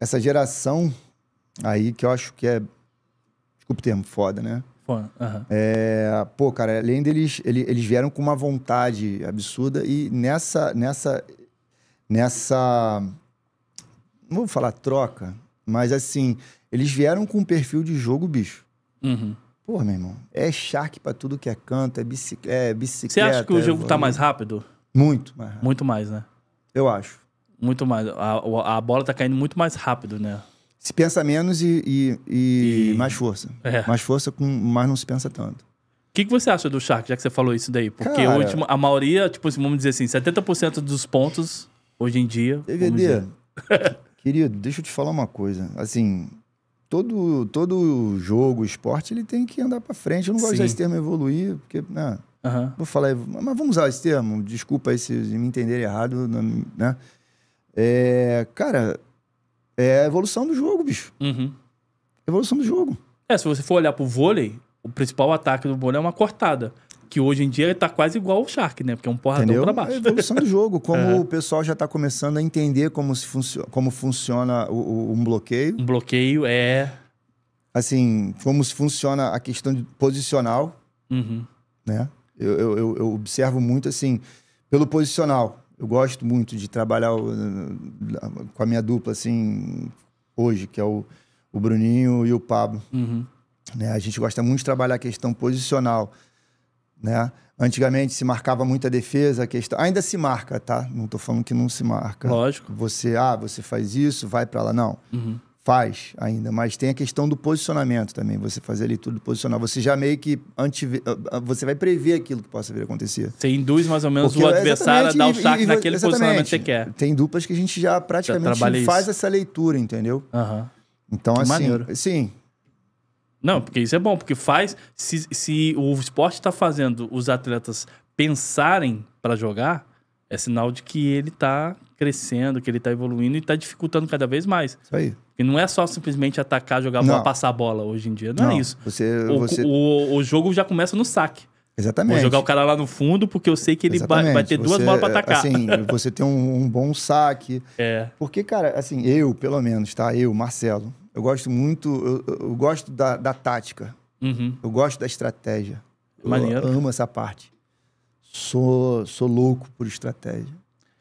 essa geração aí que eu acho que é. Desculpa o termo, foda, né? Foda. Uhum. É, pô, cara, além deles, eles vieram com uma vontade absurda e nessa. nessa nessa. Não vou falar troca, mas assim, eles vieram com um perfil de jogo, bicho. Uhum. Porra, meu irmão, é shark pra tudo que é canto, é, é bicicleta. Você acha que o jogo tá é... tá mais rápido? Muito mais rápido. Muito mais, né? Eu acho. Muito mais. A, a bola tá caindo muito mais rápido, né? Se pensa menos e, e, e, e... mais força. É. Mais força, com, mas não se pensa tanto. O que, que você acha do Shark, já que você falou isso daí? Porque Cara, último, a maioria, tipo, assim, vamos dizer assim, 70% dos pontos hoje em dia. DVD, querido, deixa eu te falar uma coisa. Assim, todo, todo jogo, esporte, ele tem que andar para frente. Eu não gosto Sim. usar esse termo evoluir, porque. Né, uhum. Vou falar, mas vamos usar esse termo. Desculpa aí se me entender errado, né? É, cara, é a evolução do jogo, bicho. Uhum. Evolução do jogo. É, se você for olhar pro vôlei, o principal ataque do vôlei é uma cortada. Que hoje em dia tá quase igual o Shark, né? Porque é um porradão pra baixo. É a evolução do jogo. Como é. o pessoal já tá começando a entender como, se funcio como funciona o, o, um bloqueio. Um bloqueio é. Assim, como se funciona a questão de posicional. Uhum. Né? Eu, eu, eu observo muito, assim, pelo posicional eu gosto muito de trabalhar com a minha dupla, assim, hoje, que é o, o Bruninho e o Pablo. Uhum. Né? A gente gosta muito de trabalhar a questão posicional, né? Antigamente se marcava muita defesa, a questão ainda se marca, tá? Não estou falando que não se marca. Lógico. Você, ah, você faz isso, vai para lá, não. Uhum faz ainda, mas tem a questão do posicionamento também, você fazer ali tudo posicionar. Você já meio que antive... Eh, eh, eh, você vai prever aquilo que possa vir a acontecer. Você induz mais ou menos Porque o é adversário a dar o saque naquele posicionamento que você quer. Tem duplas que a gente já praticamente já faz isso. essa leitura, entendeu? Uhum. Então, que assim, maneiro. sim, não, porque isso é bom, porque faz. Se, se o esporte está fazendo os atletas pensarem para jogar, é sinal de que ele está crescendo, que ele tá evoluindo e tá dificultando cada vez mais. Isso aí. E não é só simplesmente atacar, jogar bola, passar a bola hoje em dia. Não, é não é isso. Você, o, você... O, o jogo já começa no saque. Exatamente. Vou jogar o cara lá no fundo, porque eu sei que ele Exatamente. vai, ter duas bolas para atacar. Assim, você tem um, um, bom saque. É. Porque, cara, assim, eu, pelo menos, tá? Eu, Marcelo, eu gosto muito, eu, eu gosto da, da tática. Uhum. Eu gosto da estratégia. Maneiro. Eu amo essa parte. Sou, sou louco por estratégia.